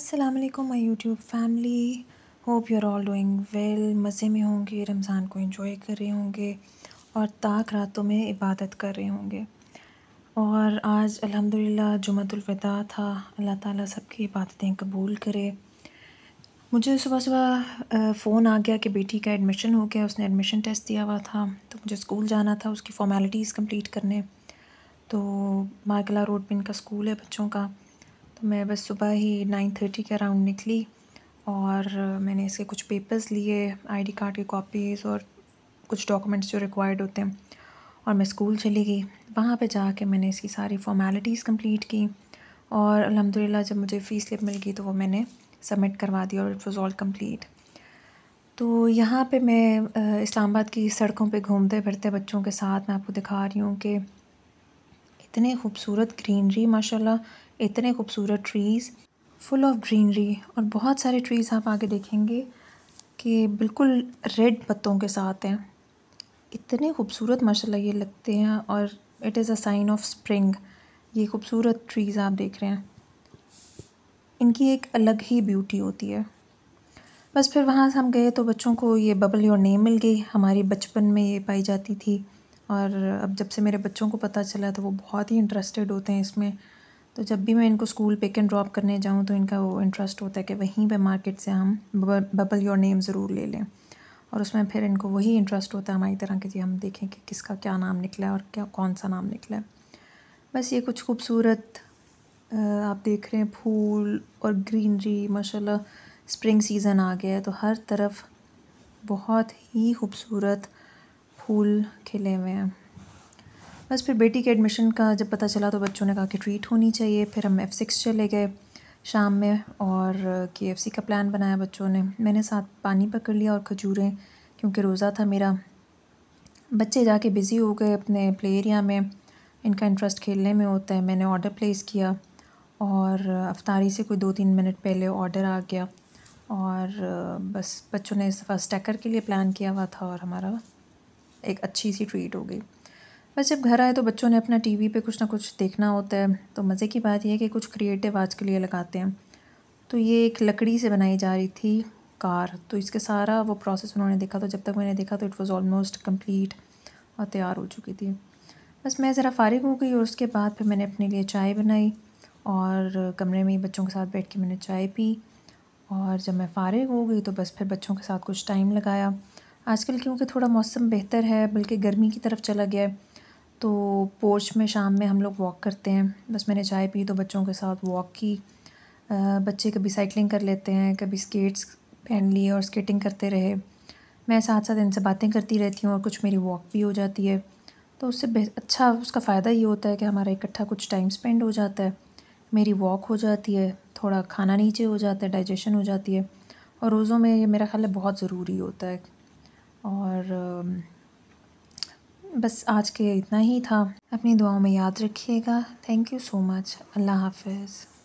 Aslam my YouTube family hope you are all doing well मज़े में होंगे रमज़ान को इन्जॉय कर रहे होंगे और ताक रातों में इबादत कर रहे होंगे और आज अल्हम्दुलिल्लाह जुमतुलविदा था अल्लाह ताला सबकी इबादतें कबूल करे मुझे सुबह सुबह फ़ोन आ गया कि बेटी का एडमिशन हो गया उसने एडमिशन टेस्ट दिया हुआ था तो मुझे स्कूल जाना था उसकी फॉर्मेलिटीज़ कम्प्लीट करने तो मार्गला रोड पर इनका स्कूल है बच्चों का तो मैं बस सुबह ही नाइन थर्टी के अराउंड निकली और मैंने इसके कुछ पेपर्स लिए आईडी कार्ड की कॉपीज़ और कुछ डॉक्यूमेंट्स जो रिक्वायर्ड होते हैं और मैं स्कूल चली गई वहाँ पे जाके मैंने इसकी सारी फॉर्मेलिटीज़ कंप्लीट की और अलहमदिल्ला जब मुझे फ़ी स्लिप मिल गई तो वो मैंने सबमिट करवा दी और इट वॉज़ ऑल कम्प्लीट तो यहाँ पे मैं इस्लामाबाद की सड़कों पे घूमते फिरते बच्चों के साथ मैं आपको दिखा रही हूँ कि इतने खूबसूरत ग्रीनरी माशाल्लाह इतने खूबसूरत ट्रीज़ फुल ऑफ ग्रीनरी और बहुत सारे ट्रीज़ आप आगे देखेंगे कि बिल्कुल रेड पत्तों के साथ हैं इतने खूबसूरत माशाल्लाह ये लगते हैं और it is a sign of spring ये खूबसूरत ट्रीज़ आप देख रहे हैं इनकी एक अलग ही ब्यूटी होती है बस फिर वहाँ से हम गए तो बच्चों को ये बबल योर नेम मिल गई हमारे बचपन में ये पाई जाती थी और अब जब से मेरे बच्चों को पता चला तो वो बहुत ही इंटरेस्टेड होते हैं इसमें तो जब भी मैं इनको स्कूल पिक एंड ड्रॉप करने जाऊँ तो इनका वो इंटरेस्ट होता है कि वहीं पर मार्केट से हम बबल योर नेम ज़रूर ले लें और उसमें फिर इनको वही इंटरेस्ट होता है हमारी तरह के जी हम देखें कि किसका क्या नाम निकला है और क्या कौन सा नाम निकला है बस ये कुछ खूबसूरत आप देख रहे हैं फूल और ग्रीनरी माशाल्लाह स्प्रिंग सीज़न आ गया है तो हर तरफ बहुत ही खूबसूरत स्कूल खिले हुए हैं बस फिर बेटी के एडमिशन का जब पता चला तो बच्चों ने कहा कि ट्रीट होनी चाहिए फिर हम एफ़ सिक्स चले गए शाम में और के एफ़ सी का प्लान बनाया बच्चों ने मैंने साथ पानी पकड़ लिया और खजूरें क्योंकि रोज़ा था मेरा बच्चे जाके बिज़ी हो गए अपने प्ले एरिया में इनका इंटरेस्ट खेलने में होता है मैंने ऑर्डर प्लेस किया और अफ्तारी से कोई दो तीन मिनट पहले ऑर्डर आ गया और बस बच्चों ने इस दफ़ा स्टैकर के लिए प्लान किया हुआ था और हमारा एक अच्छी सी ट्रीट हो गई बस जब घर आए तो बच्चों ने अपना टीवी पे कुछ ना कुछ देखना होता है तो मज़े की बात यह है कि कुछ क्रिएटिव आज के लिए लगाते हैं तो ये एक लकड़ी से बनाई जा रही थी कार तो इसके सारा वो प्रोसेस उन्होंने देखा तो जब तक मैंने देखा तो इट वाज़ ऑलमोस्ट कम्प्लीट और तैयार हो चुकी थी बस मैं ज़रा फारिग हो गई और उसके बाद फिर मैंने अपने लिए चाय बनाई और कमरे में ही बच्चों के साथ बैठ के मैंने चाय पी और जब मैं फ़ारिग हो गई तो बस फिर बच्चों के साथ कुछ टाइम लगाया आजकल क्योंकि थोड़ा मौसम बेहतर है बल्कि गर्मी की तरफ चला गया है तो पोर्च में शाम में हम लोग वॉक करते हैं बस मैंने चाय पी तो बच्चों के साथ वॉक की बच्चे कभी साइकिलिंग कर लेते हैं कभी स्केट्स पहन लिए और स्केटिंग करते रहे मैं साथ साथ इनसे बातें करती रहती हूँ और कुछ मेरी वॉक भी हो जाती है तो उससे अच्छा उसका फ़ायदा ये होता है कि हमारा इकट्ठा कुछ टाइम स्पेंड हो जाता है मेरी वॉक हो जाती है थोड़ा खाना नीचे हो जाता है डाइजेशन हो जाती है और रोज़ों में ये मेरा ख्याल है बहुत ज़रूरी होता है और बस आज के इतना ही था अपनी दुआओं में याद रखिएगा थैंक यू सो मच अल्लाह हाफिज़